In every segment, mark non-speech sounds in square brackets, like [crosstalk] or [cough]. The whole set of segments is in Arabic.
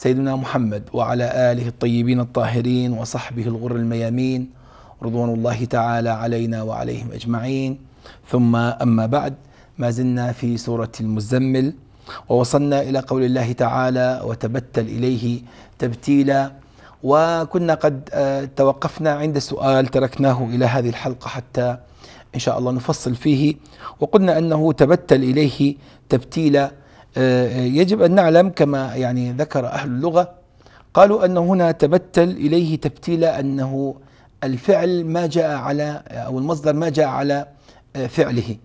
سيدنا محمد وعلى آله الطيبين الطاهرين وصحبه الغر الميامين رضوان الله تعالى علينا وعليهم أجمعين ثم أما بعد ما زلنا في سورة المزمل ووصلنا إلى قول الله تعالى وتبتل إليه تبتيلا وكنا قد آه، توقفنا عند سؤال تركناه إلى هذه الحلقة حتى إن شاء الله نفصل فيه وقلنا أنه تبتل إليه تبتيلا يجب أن نعلم كما يعني ذكر أهل اللغة قالوا أن هنا تبتل إليه تبتيل أنه الفعل ما جاء على أو المصدر ما جاء على فعله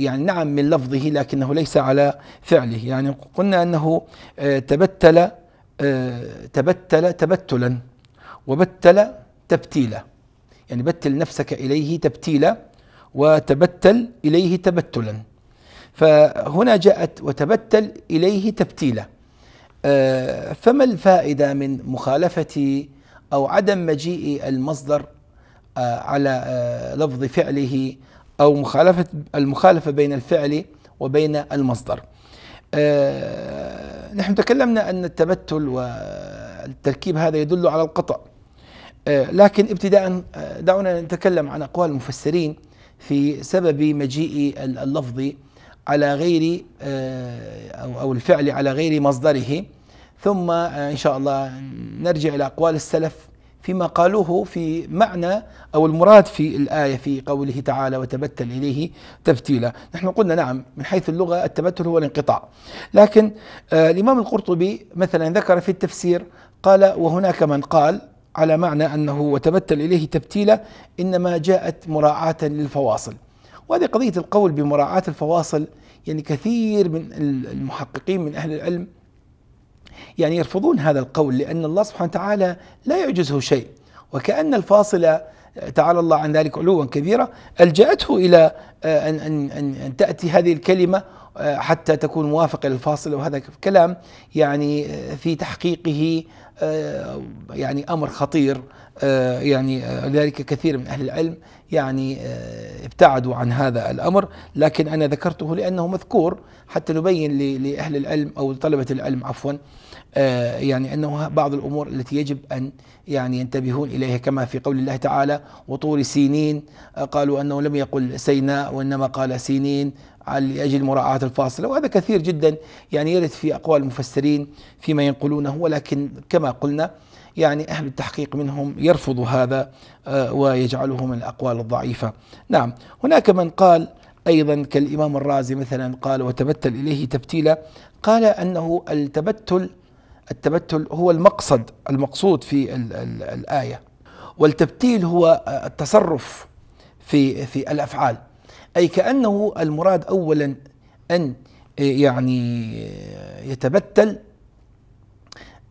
يعني نعم من لفظه لكنه ليس على فعله يعني قلنا أنه تبتل تبتل تبتلا وبتل تبتيلا يعني بتل نفسك إليه تبتيلا وتبتل إليه تبتلا فهنا جاءت وتبتل إليه تبتيلة آه، فما الفائدة من مخالفة أو عدم مجيء المصدر آه، على آه، لفظ فعله أو مخالفة المخالفة بين الفعل وبين المصدر نحن تكلمنا أن التبتل والتركيب هذا يدل على القطع لكن ابتداء دعونا نتكلم عن أقوال المفسرين في سبب مجيء اللفظ على غير آه، أو أو الفعل على غير مصدره ثم آه، إن شاء الله نرجع إلى أقوال السلف فيما قالوه في معنى أو المراد في الآية في قوله تعالى وتبتل إليه تبتيلا نحن قلنا نعم من حيث اللغة التبتل هو الانقطاع لكن آه، الإمام القرطبي مثلا ذكر في التفسير قال وهناك من قال على معنى أنه وتبتل إليه تبتيلا إنما جاءت مراعاة للفواصل وهذه قضية القول بمراعاة الفواصل يعني كثير من المحققين من أهل العلم يعني يرفضون هذا القول لأن الله سبحانه وتعالى لا يعجزه شيء وكأن الفاصلة تعالى الله عن ذلك علوا كبيرا ألجأته إلى آه، أن, أن, أن, أن تأتي هذه الكلمة آه، حتى تكون موافقة للفاصلة وهذا كلام يعني آه، في تحقيقه يعني أمر خطير آه، يعني آه، ذلك كثير من أهل العلم يعني آه، ابتعدوا عن هذا الأمر لكن أنا ذكرته لأنه مذكور حتى نبين لأهل العلم أو طلبة العلم عفوا يعني أنه بعض الأمور التي يجب أن يعني ينتبهون إليها كما في قول الله تعالى وطور سينين قالوا أنه لم يقل سيناء وإنما قال سينين لأجل مراعاة الفاصلة وهذا كثير جدا يعني يرد في أقوال المفسرين فيما ينقلونه ولكن كما قلنا يعني أهل التحقيق منهم يرفض هذا آه، ويجعله من الأقوال الضعيفة نعم هناك من قال أيضا كالإمام الرازي مثلا قال وتبتل إليه تبتيلا قال أنه التبتل التبتل هو المقصد المقصود في الـ الـ الآية والتبتيل هو التصرف في في الأفعال أي كأنه المراد أولا أن آه، يعني آه، يتبتل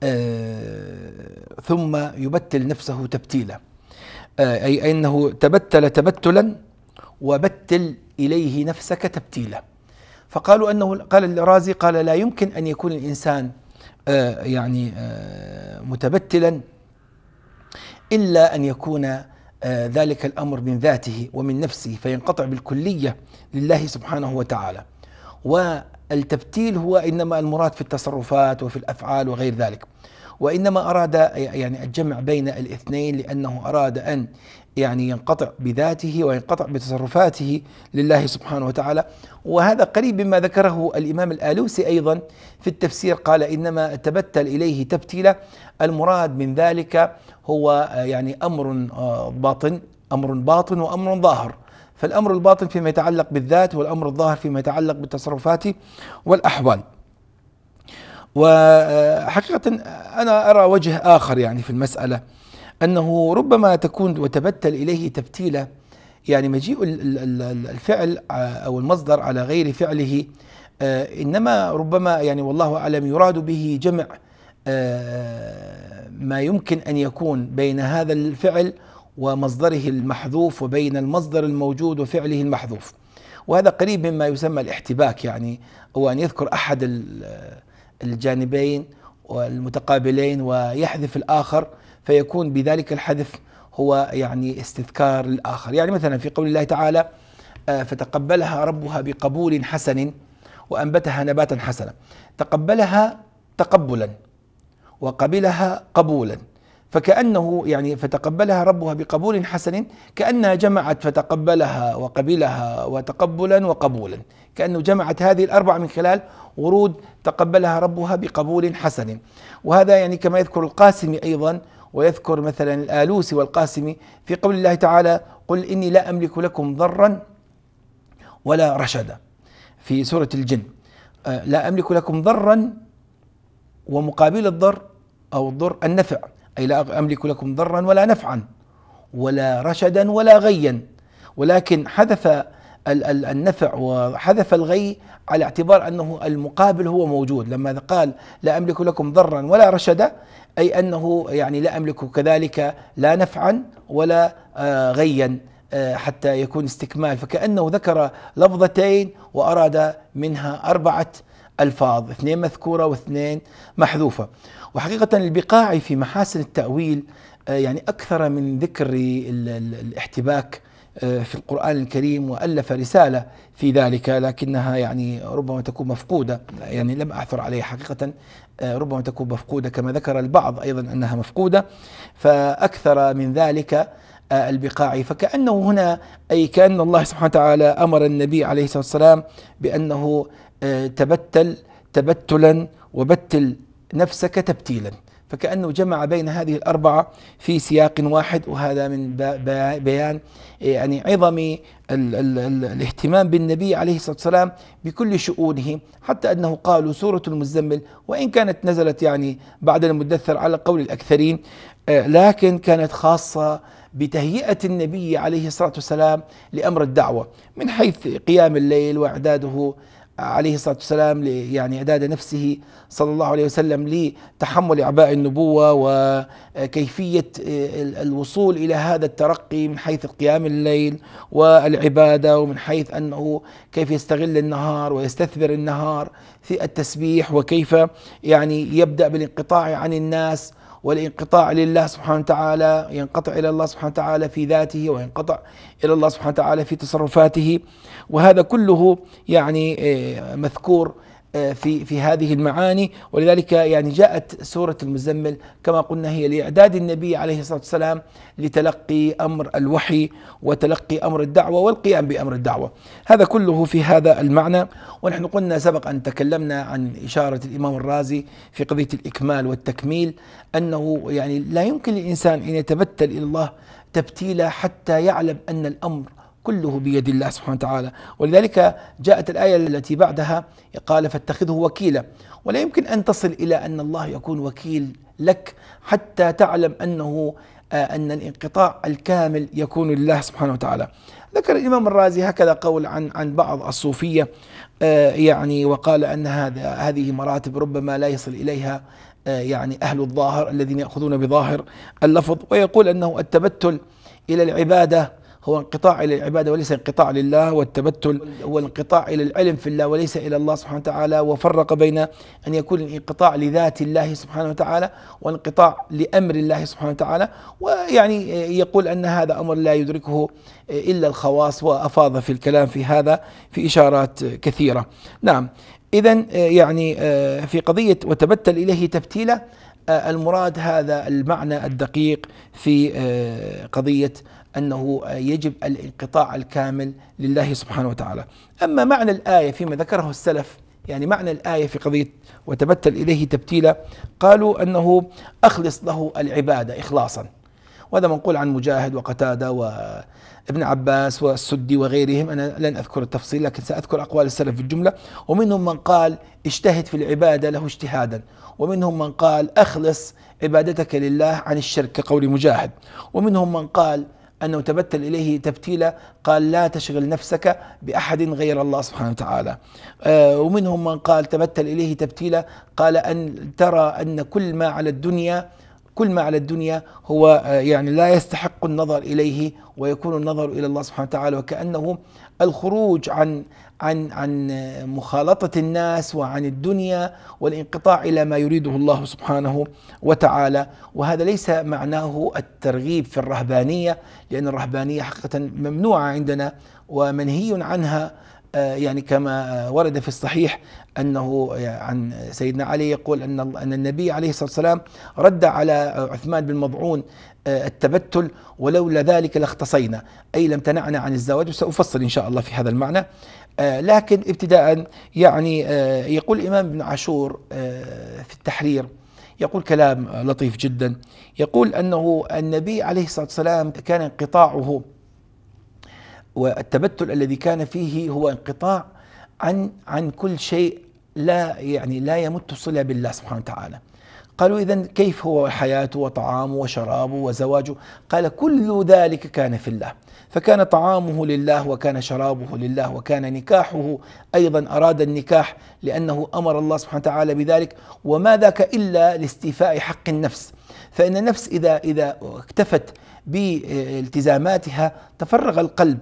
آه، ثم يبتل نفسه تبتيلا أي أنه تبتل تبتلا وبتل إليه نفسك تبتيلا فقالوا أنه قال الرازي قال لا يمكن أن يكون الإنسان يعني متبتلا إلا أن يكون آه، ذلك الامر من ذاته ومن نفسه فينقطع بالكليه لله سبحانه وتعالى. والتبتيل هو انما المراد في التصرفات وفي الافعال وغير ذلك. وإنما أراد يعني الجمع بين الاثنين لأنه أراد أن يعني ينقطع بذاته وينقطع بتصرفاته لله سبحانه وتعالى وهذا قريب مما ذكره الإمام الآلوسي أيضا في التفسير قال إنما تبتل إليه تبتيلا المراد من ذلك هو آه، يعني أمر آه، باطن أمر باطن وأمر ظاهر فالأمر الباطن فيما يتعلق بالذات والأمر الظاهر فيما يتعلق بالتصرفات والأحوال وحقيقة أنا أرى وجه آخر يعني في المسألة أنه ربما تكون وتبتل إليه تبتيلة يعني مجيء الفعل آه، أو المصدر على غير فعله آه، إنما ربما يعني والله أعلم يراد به جمع آه، ما يمكن أن يكون بين هذا الفعل ومصدره المحذوف وبين المصدر الموجود وفعله المحذوف وهذا قريب مما يسمى الاحتباك يعني هو أن يذكر أحد الجانبين والمتقابلين ويحذف الآخر فيكون بذلك الحذف هو يعني استذكار للآخر يعني مثلا في قول الله تعالى آه، فتقبلها ربها بقبول حسن وأنبتها نباتا حسنا تقبلها تقبلا وقبلها قبولا فكأنه يعني فتقبلها ربها بقبول حسن كأنها جمعت فتقبلها وقبلها وتقبلا وقبولا كأنه جمعت هذه الأربعة من خلال ورود تقبلها ربها بقبول حسن وهذا يعني كما يذكر القاسمي أيضا ويذكر مثلا الآلوسي والقاسمي في قول الله تعالى قل إني لا أملك لكم ضرا ولا رشدا في سورة الجن آه، لا أملك لكم ضرا ومقابل الضر أو الضر النفع أي لا أملك لكم ضرا ولا نفعا ولا رشدا ولا غيا ولكن حذف النفع وحذف الغي على اعتبار انه المقابل هو موجود لما قال لا املك لكم ضرا ولا رشدا اي انه يعني لا املك كذلك لا نفعا ولا آه، غيا آه، حتى يكون استكمال فكانه ذكر لفظتين واراد منها اربعه ألفاظ اثنين مذكورة واثنين محذوفة وحقيقة البقاعي في محاسن التأويل آه، يعني أكثر من ذكر الاحتباك آه، في القرآن الكريم وألف رسالة في ذلك لكنها يعني ربما تكون مفقودة يعني لم أعثر عليها حقيقة آه، ربما تكون مفقودة كما ذكر البعض أيضا أنها مفقودة فأكثر من ذلك البقاعي فكأنه هنا أي كأن الله سبحانه وتعالى أمر النبي عليه الصلاة والسلام بأنه آه، تبتل تبتلا وبتل نفسك تبتيلا فكأنه جمع بين هذه الأربعة في سياق واحد وهذا من بيان آه، يعني عظم الاهتمام بالنبي عليه الصلاة والسلام بكل شؤونه حتى أنه قالوا سورة المزمل وإن كانت نزلت يعني بعد المدثر على قول الأكثرين آه، لكن كانت خاصة بتهيئة النبي عليه الصلاة والسلام لأمر الدعوة من حيث قيام الليل وإعداده عليه الصلاه والسلام يعني اعداد نفسه صلى الله عليه وسلم لتحمل اعباء النبوه وكيفيه الوصول الى هذا الترقي من حيث قيام الليل والعباده ومن حيث انه كيف يستغل النهار ويستثمر النهار في التسبيح وكيف يعني يبدا بالانقطاع عن الناس والانقطاع لله سبحانه وتعالى ينقطع إلى الله سبحانه وتعالى في ذاته وينقطع إلى الله سبحانه وتعالى في تصرفاته وهذا كله يعني آه، مذكور آه، في في هذه المعاني ولذلك يعني جاءت سوره المزمل كما قلنا هي لاعداد النبي عليه الصلاه والسلام لتلقي امر الوحي وتلقي امر الدعوه والقيام بامر الدعوه. هذا كله في هذا المعنى ونحن قلنا سبق ان تكلمنا عن اشاره الامام الرازي في قضيه الاكمال والتكميل انه يعني لا يمكن للانسان ان يتبتل الى الله تبتيلا حتى يعلم ان الامر كله بيد الله سبحانه وتعالى ولذلك جاءت الآية التي بعدها قال فاتخذه وكيلا ولا يمكن أن تصل إلى أن الله يكون وكيل لك حتى تعلم أنه آه، أن الانقطاع الكامل يكون لله سبحانه وتعالى ذكر الإمام الرازي هكذا قول عن عن بعض الصوفية آه، يعني وقال أن هذا هذه مراتب ربما لا يصل إليها آه، يعني أهل الظاهر الذين يأخذون بظاهر اللفظ ويقول أنه التبتل إلى العبادة هو انقطاع إلى العبادة وليس انقطاع لله والتبتل هو انقطاع إلى العلم في الله وليس إلى الله سبحانه وتعالى وفرق بين أن يكون الانقطاع لذات الله سبحانه وتعالى وانقطاع لأمر الله سبحانه وتعالى ويعني يقول أن هذا أمر لا يدركه إلا الخواص وأفاض في الكلام في هذا في إشارات كثيرة نعم إذا يعني في قضية وتبتل إليه تبتيلا المراد هذا المعنى الدقيق في قضية أنه آه، يجب الانقطاع الكامل لله سبحانه وتعالى أما معنى الآية فيما ذكره السلف يعني معنى الآية في قضية وتبتل إليه تبتيلا قالوا أنه أخلص له العبادة إخلاصا وهذا منقول عن مجاهد وقتادة وابن عباس والسدي وغيرهم أنا لن أذكر التفصيل لكن سأذكر أقوال السلف في الجملة ومنهم من قال اجتهد في العبادة له اجتهادا ومنهم من قال أخلص عبادتك لله عن الشرك كقول مجاهد ومنهم من قال أنه تبتل إليه تبتيلا قال لا تشغل نفسك بأحد غير الله سبحانه وتعالى آه، ومنهم من قال تبتل إليه تبتيلا قال أن ترى أن كل ما على الدنيا كل ما على الدنيا هو آه، يعني لا يستحق النظر اليه ويكون النظر الى الله سبحانه وتعالى وكانه الخروج عن عن عن مخالطة الناس وعن الدنيا والانقطاع إلى ما يريده الله سبحانه وتعالى وهذا ليس معناه الترغيب في الرهبانية لأن الرهبانية حقيقة ممنوعة عندنا ومنهي عنها آه، يعني كما ورد في الصحيح انه آه، عن سيدنا علي يقول ان ان النبي عليه الصلاه والسلام رد على عثمان بن مضعون آه، التبتل ولولا ذلك لاختصينا اي لم تنعنا عن الزواج وسافصل ان شاء الله في هذا المعنى لكن ابتداء يعني يقول الامام ابن عاشور في التحرير يقول كلام لطيف جدا يقول انه النبي عليه الصلاه والسلام كان انقطاعه والتبتل الذي كان فيه هو انقطاع عن عن كل شيء لا يعني لا يمت صله بالله سبحانه وتعالى. قالوا اذا كيف هو حياته وطعامه وشرابه وزواجه؟ قال كل ذلك كان في الله، فكان طعامه لله وكان شرابه لله وكان نكاحه ايضا اراد النكاح لانه امر الله سبحانه وتعالى بذلك وما ذاك الا لاستيفاء حق النفس، فان النفس اذا اذا اكتفت بالتزاماتها تفرغ القلب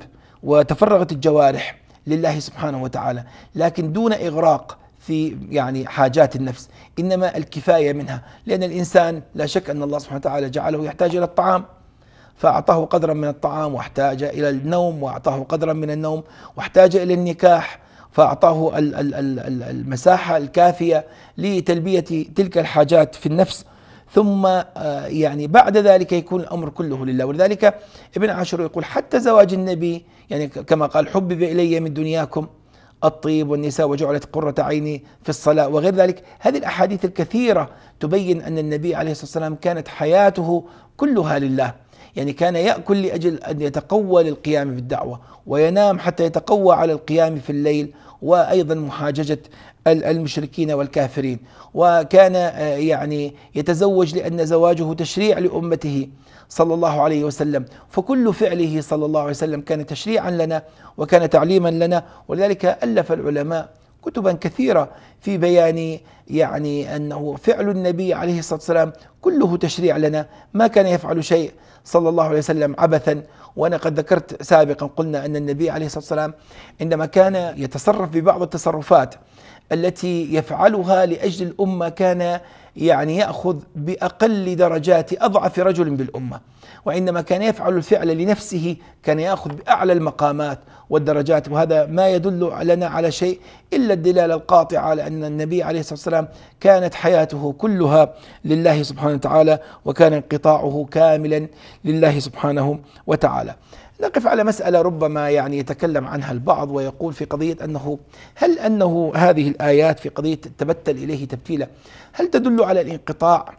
وتفرغت الجوارح لله سبحانه وتعالى لكن دون إغراق في يعني حاجات النفس إنما الكفاية منها لأن الإنسان لا شك أن الله سبحانه وتعالى جعله يحتاج إلى الطعام فأعطاه قدرا من الطعام واحتاج إلى النوم وأعطاه قدرا من النوم واحتاج إلى النكاح فأعطاه المساحة الكافية لتلبية تلك الحاجات في النفس ثم آه، يعني بعد ذلك يكون الأمر كله لله ولذلك ابن عاشور يقول حتى زواج النبي يعني كما قال حبب إلي من دنياكم الطيب والنساء وجعلت قرة عيني في الصلاة وغير ذلك هذه الأحاديث الكثيرة تبين أن النبي عليه الصلاة والسلام كانت حياته كلها لله يعني كان يأكل لأجل أن يتقوى للقيام بالدعوة وينام حتى يتقوى على القيام في الليل وأيضا محاججة المشركين والكافرين وكان آه، يعني يتزوج لأن زواجه تشريع لأمته صلى الله عليه وسلم فكل فعله صلى الله عليه وسلم كان تشريعا لنا وكان تعليما لنا ولذلك ألف العلماء كتبا كثيرة في بيان يعني أنه فعل النبي عليه الصلاة والسلام كله تشريع لنا ما كان يفعل شيء صلى الله عليه وسلم عبثا وأنا قد ذكرت سابقا قلنا أن النبي عليه الصلاة والسلام عندما كان يتصرف ببعض التصرفات التي يفعلها لاجل الامه كان يعني ياخذ باقل درجات اضعف رجل بالامه وانما كان يفعل الفعل لنفسه كان ياخذ باعلى المقامات والدرجات وهذا ما يدل لنا على شيء الا الدلاله القاطعه على ان النبي عليه الصلاه والسلام كانت حياته كلها لله سبحانه وتعالى وكان انقطاعه كاملا لله سبحانه وتعالى نقف على مسألة ربما يعني يتكلم عنها البعض ويقول في قضية أنه هل أنه هذه الآيات في قضية تبتل إليه تبتيلا هل تدل على الانقطاع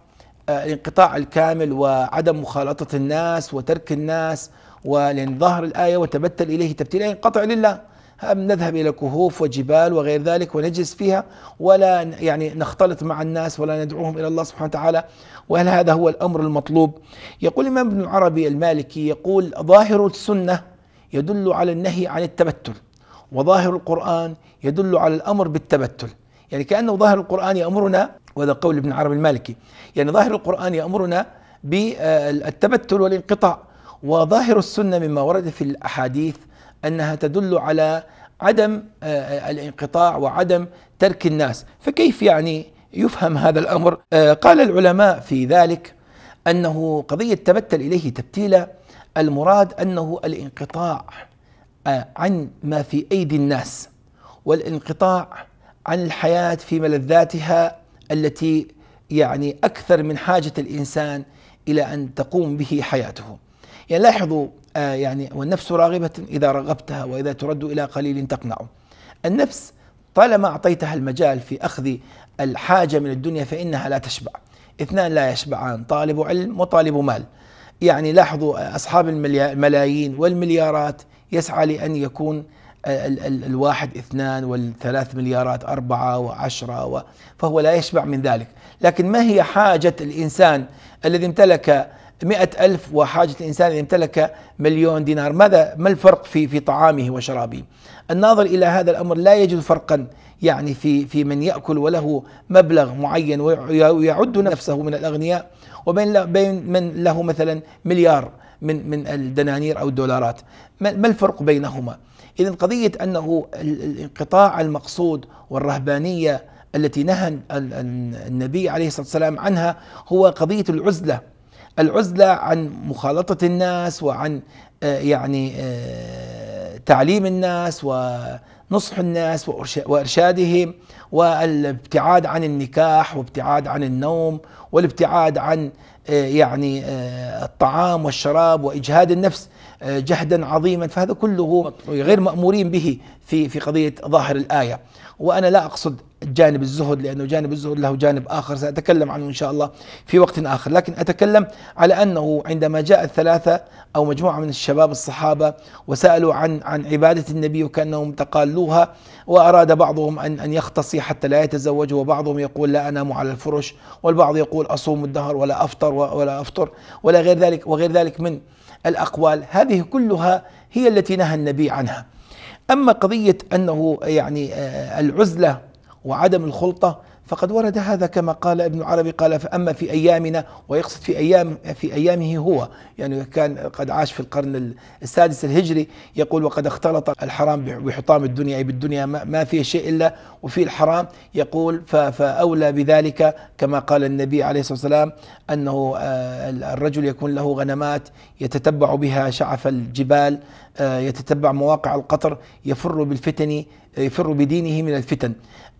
آه، الانقطاع الكامل وعدم مخالطة الناس وترك الناس ولأن ظهر الآية وتبتل إليه تبتيلا ينقطع لله أم نذهب إلى كهوف وجبال وغير ذلك ونجلس فيها ولا يعني نختلط مع الناس ولا ندعوهم إلى الله سبحانه وتعالى وهل هذا هو الأمر المطلوب يقول الإمام ابن العربي المالكي يقول ظاهر السنة يدل على النهي عن التبتل وظاهر القرآن يدل على الأمر بالتبتل يعني كأنه ظاهر القرآن يأمرنا وهذا قول ابن عربي المالكي يعني ظاهر القرآن يأمرنا بالتبتل والانقطاع وظاهر السنة مما ورد في الأحاديث انها تدل على عدم آه، آه، الانقطاع وعدم ترك الناس فكيف يعني يفهم هذا الامر آه، قال العلماء في ذلك انه قضيه تبتل اليه تبتيلا المراد انه الانقطاع عن ما في ايدي الناس والانقطاع عن الحياه في ملذاتها التي يعني اكثر من حاجه الانسان الى ان تقوم به حياته يعني لاحظوا آه يعني والنفس راغبة إذا رغبتها وإذا ترد إلى قليل تقنع النفس طالما أعطيتها المجال في أخذ الحاجة من الدنيا فإنها لا تشبع اثنان لا يشبعان طالب علم وطالب مال يعني لاحظوا آه، أصحاب الملايين والمليارات يسعى لأن يكون آه، ال ال الواحد اثنان والثلاث مليارات أربعة وعشرة و فهو لا يشبع من ذلك لكن ما هي حاجة الإنسان الذي امتلك مئة ألف وحاجة الإنسان إذا امتلك مليون دينار ماذا ما الفرق في في طعامه وشرابه الناظر إلى هذا الأمر لا يجد فرقا يعني في في من يأكل وله مبلغ معين ويعد نفسه من الأغنياء وبين بين من له مثلا مليار من من الدنانير أو الدولارات ما الفرق بينهما إذا قضية أنه الانقطاع المقصود والرهبانية التي نهى النبي عليه الصلاة والسلام عنها هو قضية العزلة العزلة عن مخالطة الناس وعن آه، يعني آه، تعليم الناس ونصح الناس وارشادهم والابتعاد عن النكاح وابتعاد عن النوم والابتعاد عن آه، يعني الطعام والشراب واجهاد النفس جهدا عظيما فهذا كله غير مامورين به في في قضيه ظاهر الايه وانا لا اقصد جانب الزهد لأنه جانب الزهد له جانب آخر سأتكلم عنه إن شاء الله في وقت آخر لكن أتكلم على أنه عندما جاء الثلاثة أو مجموعة من الشباب الصحابة وسألوا عن عن عبادة النبي وكأنهم تقالوها وأراد بعضهم أن أن يختصي حتى لا يتزوج وبعضهم يقول لا أنام على الفرش والبعض يقول أصوم الدهر ولا أفطر ولا أفطر ولا غير ذلك وغير ذلك من الأقوال هذه كلها هي التي نهى النبي عنها أما قضية أنه يعني آه، العزلة وعدم الخلطة فقد ورد هذا كما قال ابن عربي قال فأما في أيامنا ويقصد في أيام في أيامه هو يعني كان قد عاش في القرن السادس الهجري يقول وقد اختلط الحرام بحطام الدنيا أي بالدنيا ما فيه شيء إلا وفي الحرام يقول فأولى بذلك كما قال النبي عليه الصلاة والسلام أنه آه، الرجل يكون له غنمات يتتبع بها شعف الجبال آه، يتتبع مواقع القطر يفر بالفتن آه، يفر بدينه من الفتن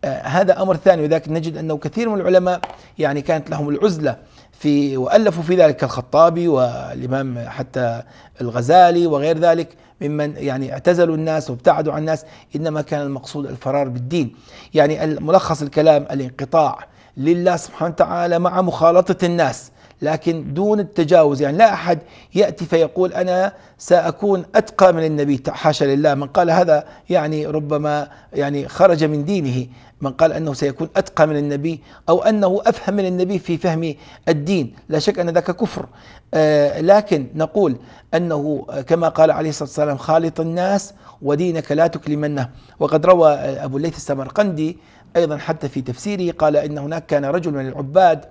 آه، هذا امر ثاني وذلك نجد انه كثير من العلماء يعني كانت لهم العزله في والفوا في ذلك الخطابي والامام حتى الغزالي وغير ذلك ممن يعني اعتزلوا الناس وابتعدوا عن الناس انما كان المقصود الفرار بالدين يعني ملخص الكلام الانقطاع لله سبحانه وتعالى مع مخالطه الناس لكن دون التجاوز يعني لا احد ياتي فيقول انا ساكون اتقى من النبي حاشا لله من قال هذا يعني ربما يعني خرج من دينه من قال انه سيكون اتقى من النبي او انه افهم من النبي في فهم الدين لا شك ان ذاك كفر آه، لكن نقول انه كما قال عليه الصلاه والسلام خالط الناس ودينك لا تكلمنه وقد روى آه، ابو الليث السمرقندي ايضا حتى في تفسيره قال ان هناك كان رجل من العباد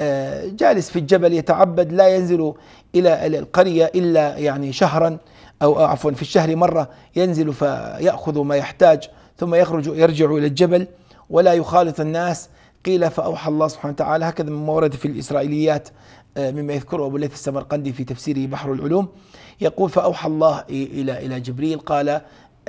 آه، جالس في الجبل يتعبد لا ينزل إلى القرية إلا يعني شهرا أو عفوا في الشهر مرة ينزل فيأخذ ما يحتاج ثم يخرج يرجع إلى الجبل ولا يخالط الناس قيل فأوحى الله سبحانه وتعالى هكذا مما ورد في الإسرائيليات آه، مما يذكره أبو الليث السمرقندي في تفسيره بحر العلوم يقول فأوحى الله إلى إلى جبريل قال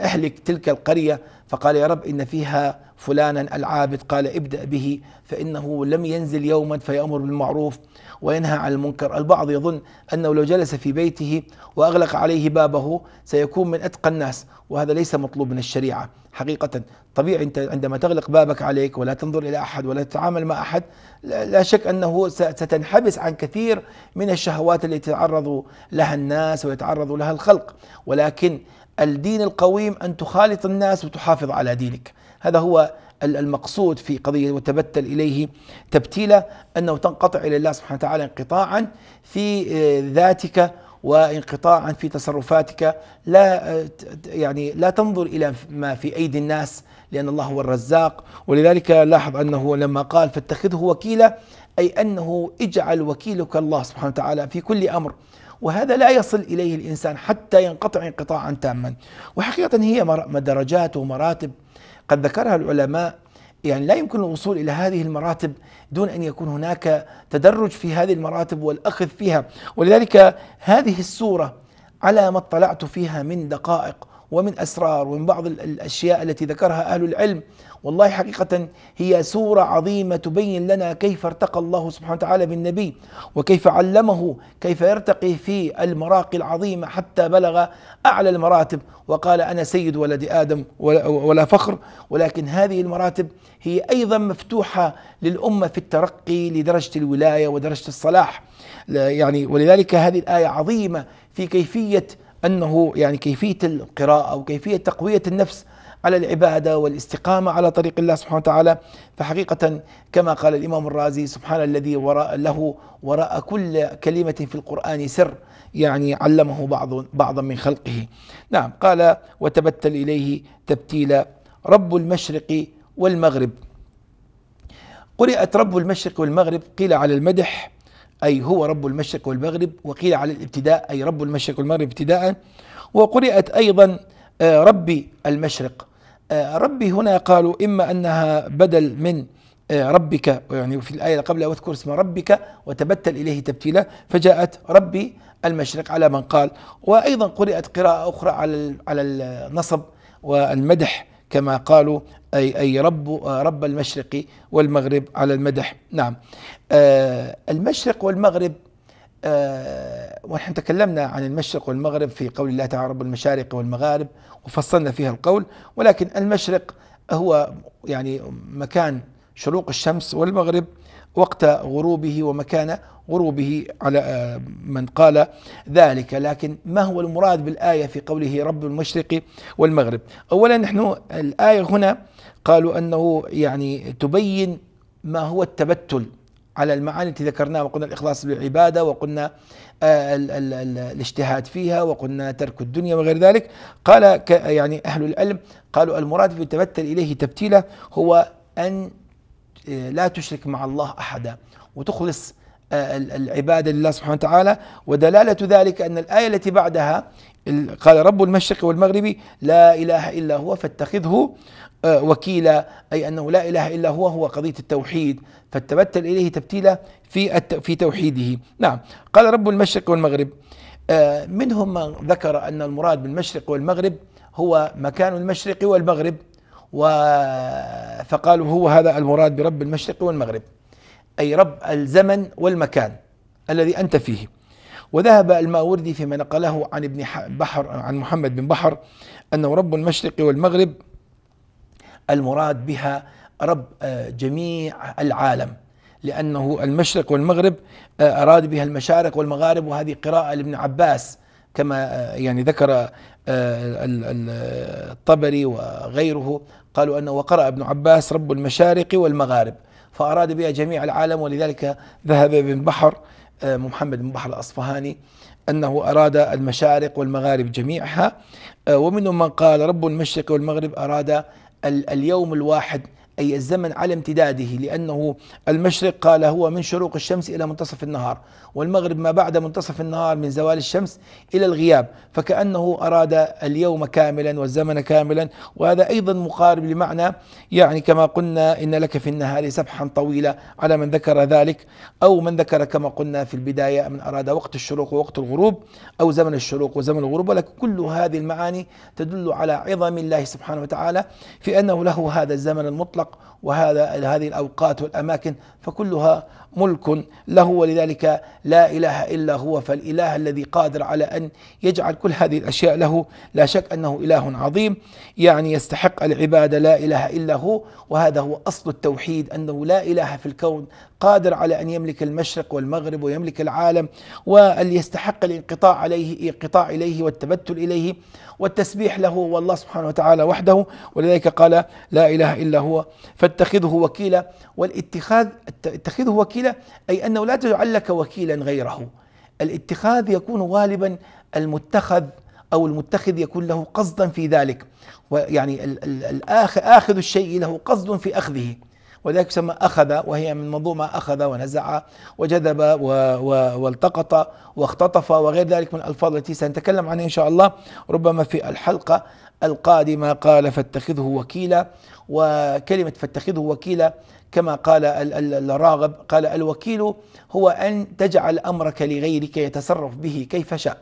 اهلك تلك القرية فقال يا رب إن فيها فلانا العابد قال ابدأ به فإنه لم ينزل يوما فيأمر بالمعروف وينهى عن المنكر البعض يظن أنه لو جلس في بيته وأغلق عليه بابه سيكون من أتقى الناس وهذا ليس مطلوب من الشريعة حقيقة طبيعي أنت عندما تغلق بابك عليك ولا تنظر إلى أحد ولا تتعامل مع أحد لا شك أنه ستنحبس عن كثير من الشهوات التي يتعرض لها الناس ويتعرض لها الخلق ولكن الدين القويم أن تخالط الناس وتحافظ على دينك هذا هو المقصود في قضية وتبتل إليه تبتيلا أنه تنقطع إلى الله سبحانه وتعالى انقطاعا في آه، ذاتك وانقطاعا في تصرفاتك لا آه، يعني لا تنظر الى ما في ايدي الناس لان الله هو الرزاق ولذلك لاحظ انه لما قال فاتخذه وكيلا اي انه اجعل وكيلك الله سبحانه وتعالى في كل امر وهذا لا يصل إليه الإنسان حتى ينقطع انقطاعا تاما وحقيقة هي درجات ومراتب قد ذكرها العلماء يعني لا يمكن الوصول الى هذه المراتب دون ان يكون هناك تدرج في هذه المراتب والاخذ فيها ولذلك هذه السوره على ما اطلعت فيها من دقائق ومن أسرار ومن بعض الأشياء التي ذكرها أهل العلم والله حقيقة هي سورة عظيمة تبين لنا كيف ارتقى الله سبحانه وتعالى بالنبي وكيف علمه كيف يرتقي في المراقي العظيمة حتى بلغ أعلى المراتب وقال أنا سيد ولد آدم ولا فخر ولكن هذه المراتب هي أيضا مفتوحة للأمة في الترقي لدرجة الولاية ودرجة الصلاح يعني ولذلك هذه الآية عظيمة في كيفية أنه يعني كيفية القراءة وكيفية تقوية النفس على العبادة والاستقامة على طريق الله سبحانه وتعالى فحقيقة كما قال الإمام الرازي سبحان الذي وراء له وراء كل كلمة في القرآن سر يعني علمه بعض بعضا من خلقه نعم قال وتبتل إليه تبتيلا رب المشرق والمغرب قرئت رب المشرق والمغرب قيل على المدح أي هو رب المشرق والمغرب وقيل على الابتداء أي رب المشرق والمغرب ابتداء وقرئت أيضا آه، ربي المشرق آه، ربي هنا قالوا إما أنها بدل من آه، ربك يعني في الآية قبل واذكر اسم ربك وتبتل إليه تبتيلا فجاءت ربي المشرق على من قال وأيضا قرأت قراءة أخرى على على النصب والمدح كما قالوا أي, أي رب, رب المشرق والمغرب على المدح نعم آه، المشرق والمغرب آه، ونحن تكلمنا عن المشرق والمغرب في قول الله تعالى رب المشارق والمغارب وفصلنا فيها القول ولكن المشرق هو يعني مكان شروق الشمس والمغرب وقت غروبه ومكان غروبه على آه، من قال ذلك لكن ما هو المراد بالآية في قوله رب المشرق والمغرب أولا نحن الآية هنا قالوا أنه يعني تبين ما هو التبتل على المعاني التي ذكرناها وقلنا الإخلاص بالعبادة وقلنا الـ آه، الـ الـ الاجتهاد فيها وقلنا ترك الدنيا وغير ذلك قال يعني أهل العلم قالوا المراد في التبتل إليه تبتيله هو أن آه، لا تشرك مع الله أحدا وتخلص آه، العبادة لله سبحانه وتعالى ودلالة ذلك أن الآية التي بعدها قال رب المشرق والمغرب لا إله إلا هو فاتخذه آه، وكيلا أي أنه لا إله إلا هو هو قضية التوحيد فتبتل إليه تبتيلا في في توحيده نعم قال رب المشرق والمغرب آه، منهم من ذكر أن المراد بالمشرق والمغرب هو مكان المشرق والمغرب و فقالوا هو هذا المراد برب المشرق والمغرب أي رب الزمن والمكان الذي أنت فيه وذهب الماوردي فيما نقله عن ابن بحر عن محمد بن بحر انه رب المشرق والمغرب المراد بها رب آه، جميع العالم لأنه المشرق والمغرب آه، أراد بها المشارق والمغارب وهذه قراءة لابن عباس كما آه، يعني ذكر الطبري وغيره قالوا أنه وقرأ ابن عباس رب المشارق والمغارب فأراد بها جميع العالم ولذلك ذهب ابن بحر آه، محمد بن بحر الأصفهاني أنه أراد المشارق والمغارب جميعها آه، ومنهم من قال رب المشرق والمغرب أراد اليوم الواحد أي الزمن على امتداده لأنه المشرق قال هو من شروق الشمس إلى منتصف النهار والمغرب ما بعد منتصف النهار من زوال الشمس إلى الغياب فكأنه أراد اليوم كاملا والزمن كاملا وهذا أيضا مقارب لمعنى يعني كما قلنا إن لك في النهار سبحا طويلة على من ذكر ذلك أو من ذكر كما قلنا في البداية من أراد وقت الشروق ووقت الغروب أو زمن الشروق وزمن الغروب ولكن كل هذه المعاني تدل على عظم الله سبحانه وتعالى في أنه له هذا الزمن المطلق المطلق وهذا هذه الأوقات والأماكن فكلها ملك له ولذلك لا اله الا هو فالاله الذي قادر على ان يجعل كل هذه الاشياء له لا شك انه اله عظيم يعني يستحق العباده لا اله الا هو وهذا هو اصل التوحيد انه لا اله في الكون قادر على ان يملك المشرق والمغرب ويملك العالم واللي يستحق الانقطاع عليه انقطاع اليه والتبتل اليه والتسبيح له هو الله سبحانه وتعالى وحده ولذلك قال لا اله الا هو فاتخذه وكيلا والاتخاذ اتخذه وكيلا وكيلا أي أنه لا تجعل لك وكيلا غيره الاتخاذ يكون غالبا المتخذ أو المتخذ يكون له قصدا في ذلك ويعني آخذ الشيء له قصد في أخذه وذلك يسمى أخذ وهي من منظومة أخذ ونزع وجذب والتقط واختطف وغير ذلك من الألفاظ التي سنتكلم عنها إن شاء الله ربما في الحلقة القادمة قال فاتخذه وكيلا وكلمة فاتخذه وكيلا كما قال الراغب قال الوكيل هو أن تجعل أمرك لغيرك يتصرف به كيف شاء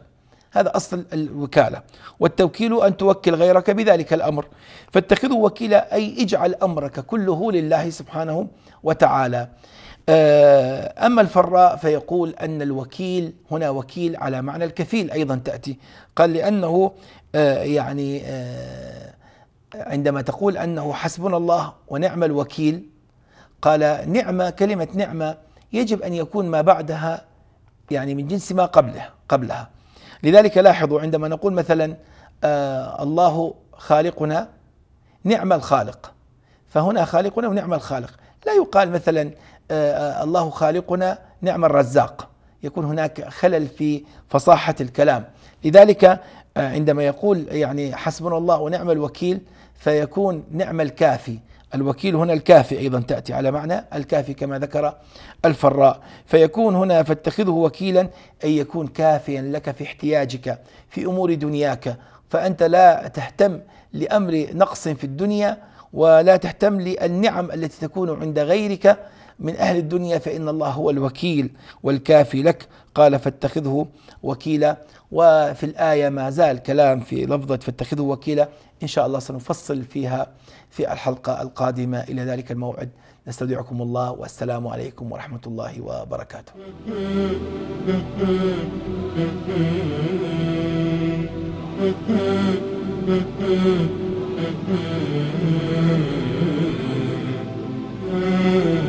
هذا أصل الوكالة والتوكيل أن توكل غيرك بذلك الأمر فاتخذه وكيلا أي اجعل أمرك كله لله سبحانه وتعالى آه، أما الفراء فيقول أن الوكيل هنا وكيل على معنى الكفيل أيضا تأتي قال لأنه آه، يعني آه، عندما تقول أنه حسبنا الله ونعم الوكيل قال نعمة كلمة نعمة يجب أن يكون ما بعدها يعني من جنس ما قبله قبلها لذلك لاحظوا عندما نقول مثلا الله خالقنا نعم الخالق فهنا خالقنا ونعم الخالق لا يقال مثلا آه، الله خالقنا نعم الرزاق يكون هناك خلل في فصاحة الكلام لذلك آه، عندما يقول يعني حسبنا الله ونعم الوكيل فيكون نعم الكافي الوكيل هنا الكافي ايضا تاتي على معنى الكافي كما ذكر الفراء فيكون هنا فاتخذه وكيلا اي يكون كافيا لك في احتياجك في امور دنياك فانت لا تهتم لامر نقص في الدنيا ولا تهتم للنعم التي تكون عند غيرك من أهل الدنيا فإن الله هو الوكيل والكافي لك قال فاتخذه وكيلا وفي الآية ما زال كلام في لفظة فاتخذه وكيلا إن شاء الله سنفصل فيها في الحلقة القادمة إلى ذلك الموعد نستودعكم الله والسلام عليكم ورحمة الله وبركاته Mm-hmm. [laughs]